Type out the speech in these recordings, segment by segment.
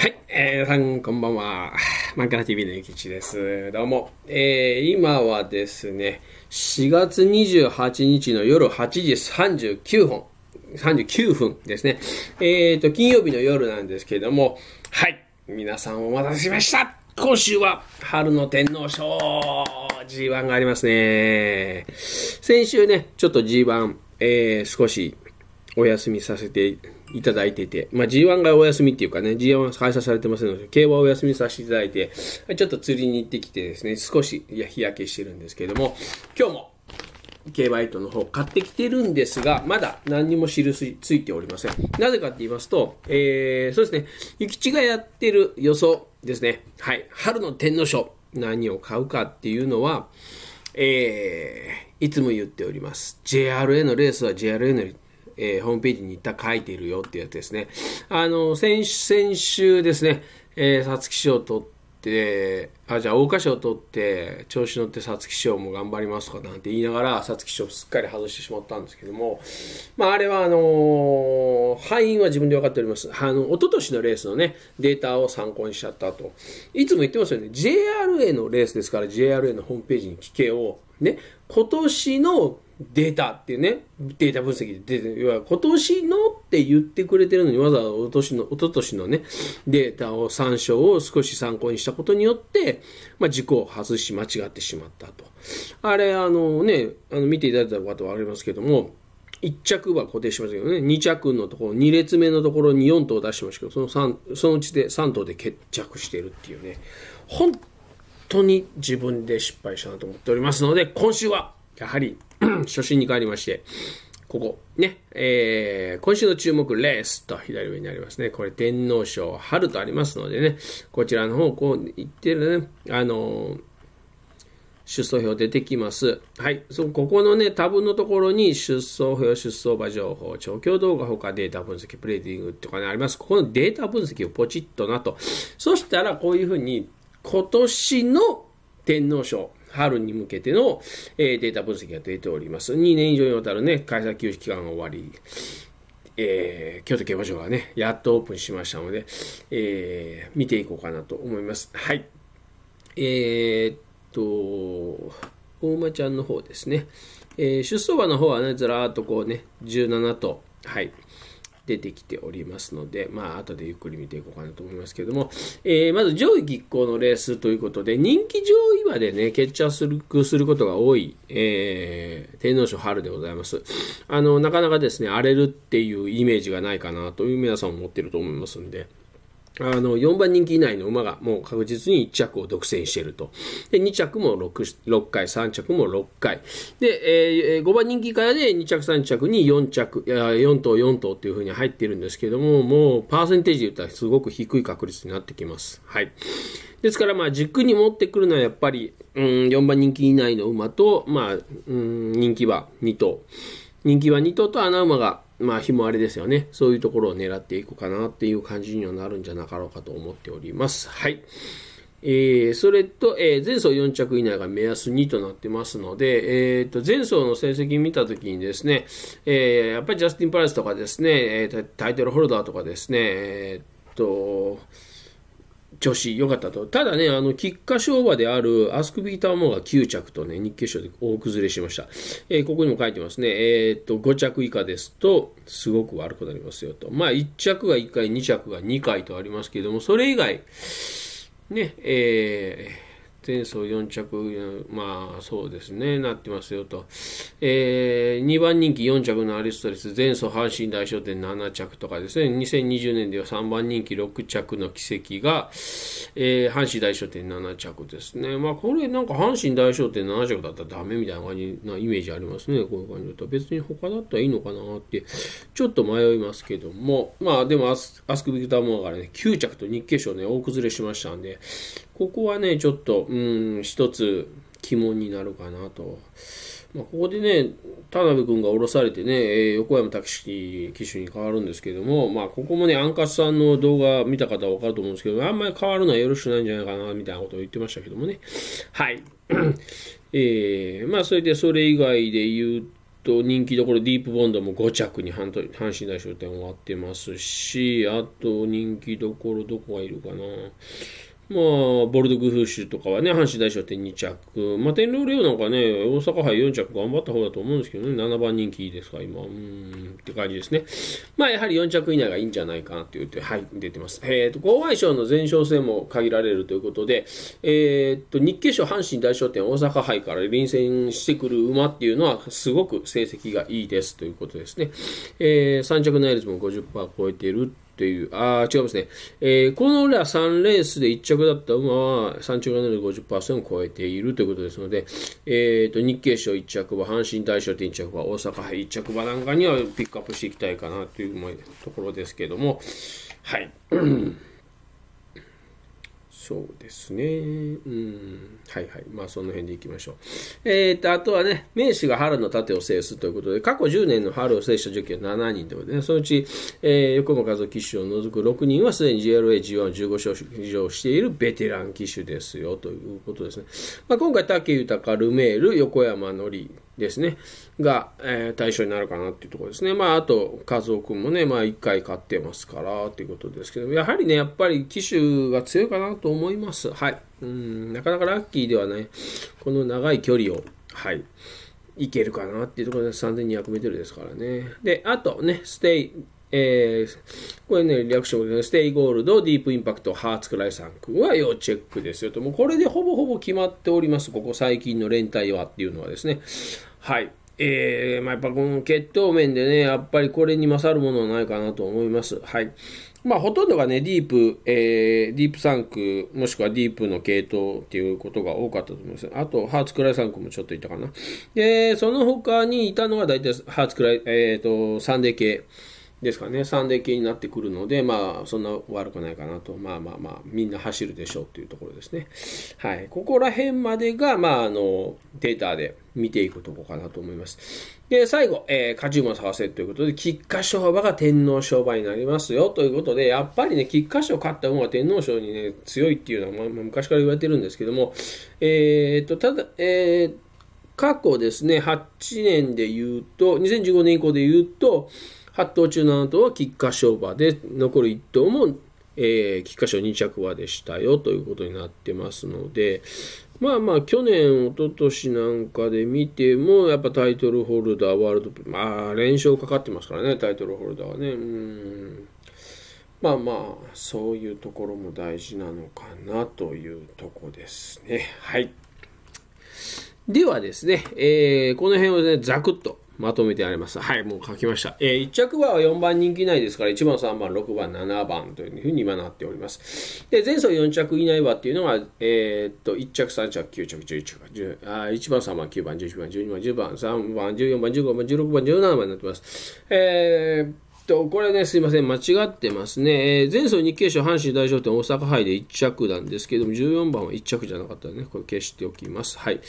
はい、えー、皆さんこんばんは。マンカラ TV のゆきちです。どうも。えー、今はですね、4月28日の夜8時39分、39分ですね。えっ、ー、と、金曜日の夜なんですけれども、はい、皆さんお待たせしました今週は春の天皇賞 G1 がありますね。先週ね、ちょっと G1、えー、少しお休みさせていただいてて、まあ、G1 がお休みっていうかね、G1 は開催されてませんので、競馬をお休みさせていただいて、ちょっと釣りに行ってきてですね、少し日焼けしてるんですけども、今日も、競馬トの方買ってきてるんですが、まだ何にも印ついておりません。なぜかって言いますと、えー、そうですね、ゆきちがやってる予想ですね、はい、春の天皇賞、何を買うかっていうのは、えー、いつも言っております。JRA のレースは JRA のえー、ホームページに行った書いてるよっていうやつですね。あの、先先週ですね、えー、さ賞を取って、あ、じゃあ、桜花賞を取って、調子乗って皐月賞も頑張りますとかなんて言いながら、皐月賞賞すっかり外してしまったんですけども、まあ、あれは、あのー、敗因は自分で分かっております。あの、一昨年のレースのね、データを参考にしちゃったと。いつも言ってますよね、JRA のレースですから、JRA のホームページに聞けを、ね、今年のデータっていうね、データ分析で出て、要は今年のって言ってくれてるのに、わざわざおとしの、おととしのね、データを参照を少し参考にしたことによって、まあ、軸を外し間違ってしまったと。あれ、あのね、あの見ていただいた方は分かりますけども、1着は固定しましたけどね、2着のところ、2列目のところに4頭出してましたけど、その3、そのうちで3頭で決着してるっていうね、本当に自分で失敗したなと思っておりますので、今週は、やはり 初心に帰りまして、ここ、ね、えー、今週の注目レースと左上にありますね。これ天皇賞春とありますのでね、こちらの方、こう言ってるね、あのー、出走表出てきます。はい。そここのね、タブのところに出走表、出走場情報、調教動画、他データ分析、プレーディングとかね、あります。ここのデータ分析をポチッとなと。そしたら、こういうふうに、今年の天皇賞、春に向けての、えー、データ分析が出ております。2年以上にわたるね、開催休止期間が終わり、えー、京都競馬場がね、やっとオープンしましたので、えー、見ていこうかなと思います。はい。えー、っと、大間ちゃんの方ですね。えー、出走馬の方はね、ずらーっとこうね、17と、はい。出てきておりますので、まあ後でゆっくり見ていこうかなと思いますけれども、えー、まず上位拮抗のレースということで、人気上位までね、決着するすることが多い、えー、天皇賞春でございます。あの、なかなかですね、荒れるっていうイメージがないかなという皆さん思ってると思いますんで、あの、4番人気以内の馬がもう確実に1着を独占していると。で、2着も 6, 6回、3着も6回。で、えー、5番人気からで、ね、2着、3着に4着、4頭、4頭っていう風に入っているんですけども、もうパーセンテージで言ったらすごく低い確率になってきます。はい。ですから、まあ、軸に持ってくるのはやっぱり、うん、4番人気以内の馬と、まあ、うん、人気は2頭。人気は2頭と穴馬がまあ、日もあれですよね。そういうところを狙っていくかなっていう感じにはなるんじゃなかろうかと思っております。はい。えー、それと、えー、前走4着以内が目安2となってますので、えー、と前走の成績見たときにですね、えー、やっぱりジャスティン・パレスとかですね、えー、タイトルホルダーとかですね、えー、っと、調子良かったと。ただね、あの、菊花賞馬であるアスクビーターモが9着とね、日経賞で大崩れしました。えー、ここにも書いてますね。えー、っと、5着以下ですと、すごく悪くなりますよと。まあ、1着が1回、2着が2回とありますけれども、それ以外、ね、えー、前走4着、まあそうですね、なってますよと。えー、2番人気4着のアリストレス、前走阪神大賞典7着とかですね、2020年では3番人気6着の奇跡が、えー、阪神大賞典7着ですね。まあこれなんか阪神大賞典7着だったらダメみたいな感じなイメージありますね、こういう感じだと。別に他だったらいいのかなって、ちょっと迷いますけども、まあでもアスクビクターモアがね、9着と日経賞ね、大崩れしましたんで、ここはね、ちょっと、うん、一つ疑問になるかなと。まあ、ここでね、田辺君が降ろされてね、えー横山拓司機種に変わるんですけども、まあ、ここもね、アンカスさんの動画見た方は分かると思うんですけど、あんまり変わるのはよろしくないんじゃないかな、みたいなことを言ってましたけどもね。はい。えーまあ、それで、それ以外で言うと、人気どころ、ディープボンドも5着に阪阪神大賞典終わってますし、あと人気どころ、どこがいるかな。まあ、ボルドグフーシュとかはね、阪神大賞点2着。まあ、天狼レオなんかね、大阪杯4着頑張った方だと思うんですけどね、7番人気ですか、今。うん、って感じですね。まあ、やはり4着以内がいいんじゃないかなって言って、はい、出てます。えっ、ー、と、後輩賞の前哨戦も限られるということで、えっ、ー、と、日経賞、阪神大賞点大阪杯から臨戦してくる馬っていうのは、すごく成績がいいですということですね。えー、3着内率ルズも50%超えてるという、あ違いますね、えー、このら3レースで1着だった馬は3着なので50%を超えているということですので、えーと、日経賞1着馬、阪神大賞1着馬、大阪杯1着馬なんかにはピックアップしていきたいかなというところですけども、はい。そうですね。うん。はいはい。まあ、その辺でいきましょう。えっ、ー、と、あとはね、名士が春の盾を制すということで、過去10年の春を制した時期は7人ということで、ね、そのうち、えー、横浜和騎手を除く6人はすでに GLA、G1、15勝以上しているベテラン騎手ですよということですね。まあ、今回、武豊、ルメール、横山典ですね、が、えー、対象になるかなっていうところですね。まあ、あと、和夫君もね、まあ、1回勝ってますからっていうことですけど、やはりね、やっぱり機種が強いかなと思います。はい。うん、なかなかラッキーではない、この長い距離を、はい。いけるかなっていうところで3200メートルですからね。で、あとね、ステイ、えー、これね、リアクションでステイゴールド、ディープインパクト、ハーツクライさん君は要チェックですよと、もうこれでほぼほぼ決まっております、ここ最近の連帯はっていうのはですね。はい。えー、まあ、やっぱこの血糖面でね、やっぱりこれに勝るものはないかなと思います。はい。まあ、ほとんどがね、ディープ、えー、ディープサンク、もしくはディープの系統っていうことが多かったと思います。あと、ハーツクライサンクもちょっといたかな。で、その他にいたのが大体、ハーツクライ、えっ、ー、と、サンデー系。ですかね、三で系になってくるので、まあ、そんな悪くないかなと、まあまあまあ、みんな走るでしょうっていうところですね。はい。ここら辺までが、まあ、あの、データで見ていくとこかなと思います。で、最後、えー、勝ち馬を探せということで、菊花賞馬が天皇賞馬になりますよということで、やっぱりね、菊花賞勝った方が天皇賞にね、強いっていうのは、まあ、昔から言われてるんですけども、えー、っと、ただ、えー、過去ですね、8年で言うと、2015年以降で言うと、8頭中7頭は菊花賞馬で、残る1頭も、えー、菊花賞2着馬でしたよということになってますので、まあまあ、去年、一昨年なんかで見ても、やっぱタイトルホルダー、ワールド、まあ、連勝かかってますからね、タイトルホルダーはね。うんまあまあ、そういうところも大事なのかなというとこですね。はい。ではですね、えー、この辺をね、ザクッとまとめてあります。はい、もう書きました。えー、1着は4番人気内ですから、1番、3番、6番、7番というふうに今なっております。で、前走4着以内はっていうのは、えー、っと、1着、3着、9着、11着、1あ1番、3番、9番、11番、12番、10番、3番、14番、15番、16番、17番になってます。えーと、これね、すいません、間違ってますね。えー、前走日経賞阪神大賞典大阪杯で1着なんですけども、14番は1着じゃなかったね。これ消しておきます。はい。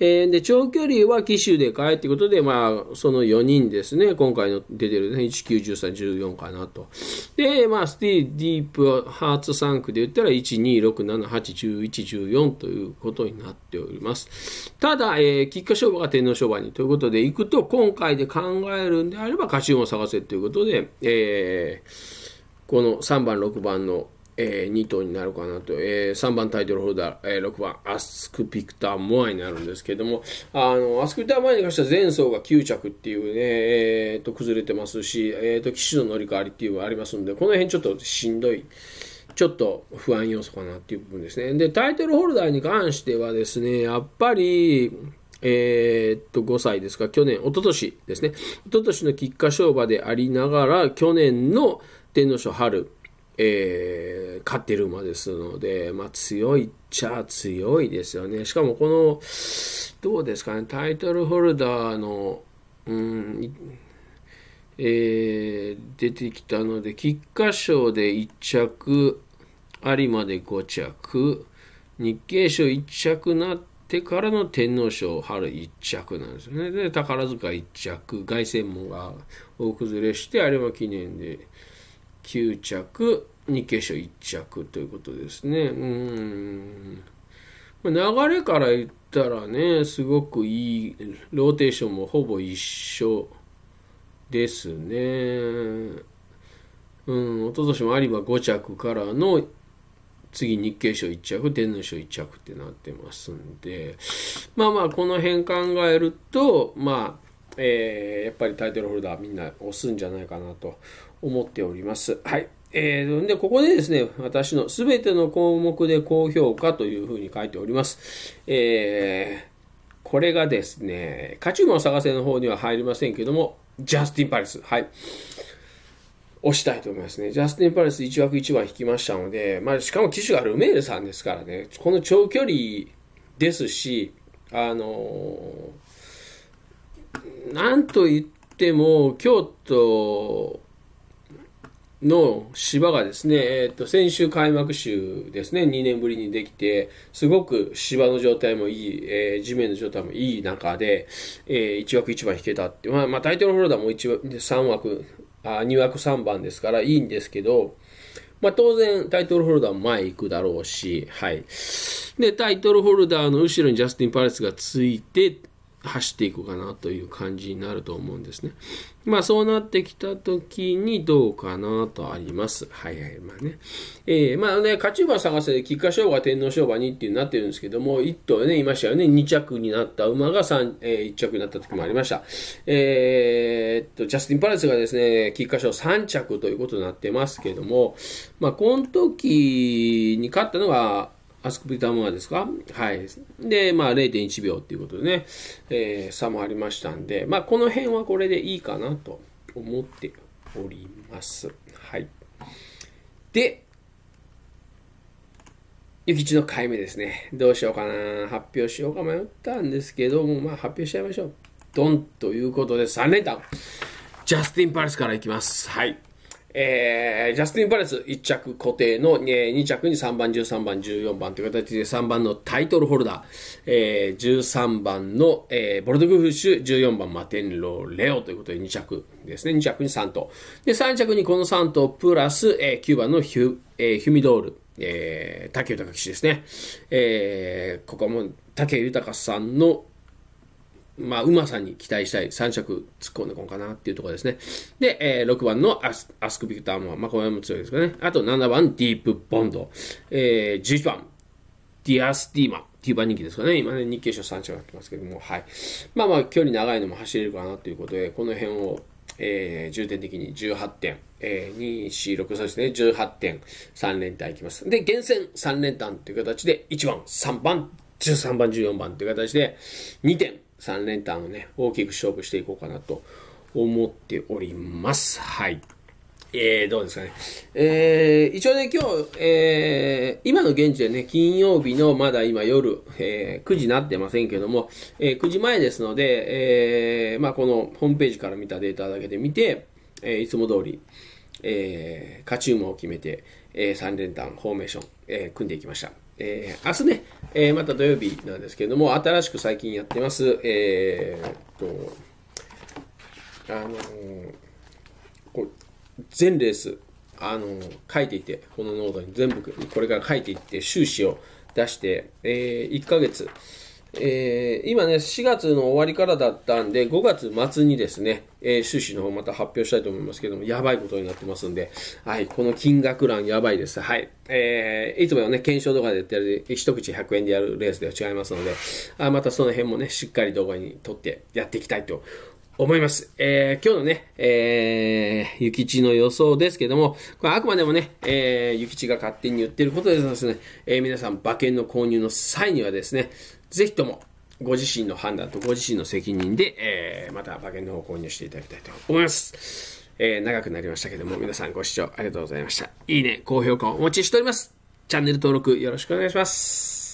えー、で、長距離は紀州で買えってことで、まあ、その4人ですね。今回の出てるね、1913、14かなと。で、まあ、スティーディープハーツ3区で言ったら、1、2、6、7、8、11、14ということになっております。ただ、えー、菊花賞馬が天皇賞馬にということで、行くと、今回で考えるんであれば、勝ち馬を探せということで、えー、この3番、6番の、えー、2頭になるかなと、えー、3番タイトルホルダー、えー、6番アスク・ピクター・モアになるんですけども、あのアスク・ピクター・モアに関しては前走が9着っていうね、えーと、崩れてますし、えーと、と騎手の乗り換わりっていうのがありますので、この辺ちょっとしんどい。ちょっと不安要素かなっていう部分ですね。で、タイトルホルダーに関してはですね、やっぱり、えー、っと、5歳ですか、去年、一昨年ですね。一昨年の菊花賞馬でありながら、去年の天皇賞春、えー、勝ってる馬ですので、まあ、強いっちゃ強いですよね。しかも、この、どうですかね、タイトルホルダーの、うん、えー、出てきたので、菊花賞で1着、有馬で5着、日経賞1着なって、てからの天皇賞春一着なんですよね。で、宝塚一着、凱旋門が大崩れして、有馬記念で9着、日経賞一着ということですね。うん。流れから言ったらね、すごくいい、ローテーションもほぼ一緒ですね。うん、一昨年も有馬5着からの次日経賞1着、天皇賞1着ってなってますんで、まあまあ、この辺考えると、まあ、えー、やっぱりタイトルホルダーみんな押すんじゃないかなと思っております。はい。えー、で、ここでですね、私の全ての項目で高評価というふうに書いております。えー、これがですね、カチューマを探せの方には入りませんけども、ジャスティン・パレス。はい。押したいと思いますね。ジャスティン・パレス1枠1番引きましたので、まあ、しかも機種がルメールさんですからね、この長距離ですし、あのー、なんと言っても、京都の芝がですね、えっ、ー、と、先週開幕週ですね、2年ぶりにできて、すごく芝の状態もいい、えー、地面の状態もいい中で、えー、1枠1番引けたって、まあ、まあ、タイトルホルダーも1 3枠、あ入学3番ですからいいんですけど、まあ、当然タイトルホルダーも前行くだろうし、はい。で、タイトルホルダーの後ろにジャスティン・パレスがついて、走っていくかなという感じになると思うんですね。まあそうなってきた時にどうかなとあります。はいはい。まあね。えー、まあね、勝ち馬探せ、菊花賞馬、天皇賞馬にっていうなってるんですけども、1頭ね、いましたよね。2着になった馬が3、えー、1着になった時もありました。えー、っと、ジャスティン・パレスがですね、菊花賞3着ということになってますけども、まあこの時に勝ったのが、アスクビタムはですかはい。で、まあ0.1秒っていうことでね、えー、差もありましたんで、まあこの辺はこれでいいかなと思っております。はい。で、ゆきちの回目ですね。どうしようかな。発表しようか迷ったんですけども、まあ発表しちゃいましょう。ドンということで3連単。ジャスティン・パレスからいきます。はい。えー、ジャスティン・バレス1着固定の、えー、2着に3番、13番、14番という形で3番のタイトルホルダー、えー、13番の、えー、ボルトグフッシュ、14番マテンロ・レオということで2着ですね。2着に3頭。で、3着にこの3頭プラス、えー、9番のヒュ,、えー、ヒュミドール、えー、竹豊騎手ですね。えー、ここも豊さんのまあ、うまさに期待したい3着突っ込んでこんかなっていうところですね。で、えー、6番のアスアスク・ビクターも、まあ、これも強いですかね。あと7番、ディープ・ボンド。えー、11番、ディアス・ティーマィ9番人気ですかね。今ね、日経賞3着になってますけども、はい。まあまあ、距離長いのも走れるかなということで、この辺を、えー、重点的に18点、えー、2、4、6、そうですね、18点、3連単いきます。で、厳選3連単という形で、1番、3番、13番、14番という形で、2点、3連単をね、大きく勝負していこうかなと思っております。はい。えー、どうですかね。えー、一応ね、今日、えー、今の現地でね、金曜日のまだ今夜、えー、9時になってませんけども、えー、9時前ですので、えー、まあこのホームページから見たデータだけで見て、えー、いつも通り、えー、勝ち馬を決めて、えー、3連単フォーメーション、えー、組んでいきました。えー、明日ね、えー、また土曜日なんですけれども、新しく最近やってます、えー、っと、あのー、こ全レース、あのー、書いていて、このノートに全部これから書いていって、収支を出して、えー、1ヶ月、えー、今ね、4月の終わりからだったんで、5月末にですね、えー、収支の方また発表したいと思いますけども、やばいことになってますんで、はい、この金額欄やばいです。はい。えー、いつもね、検証動画でやってる、一口100円でやるレースでは違いますので、あまたその辺もね、しっかり動画に撮ってやっていきたいと思います。えー、今日のね、えー、ゆきちの予想ですけども、これあくまでもね、えー、ゆきちが勝手に言ってることですので、ね、えー、皆さん馬券の購入の際にはですね、ぜひともご自身の判断とご自身の責任で、えー、また馬券の方を購入していただきたいと思います。えー、長くなりましたけども、皆さんご視聴ありがとうございました。いいね、高評価をお待ちしております。チャンネル登録よろしくお願いします。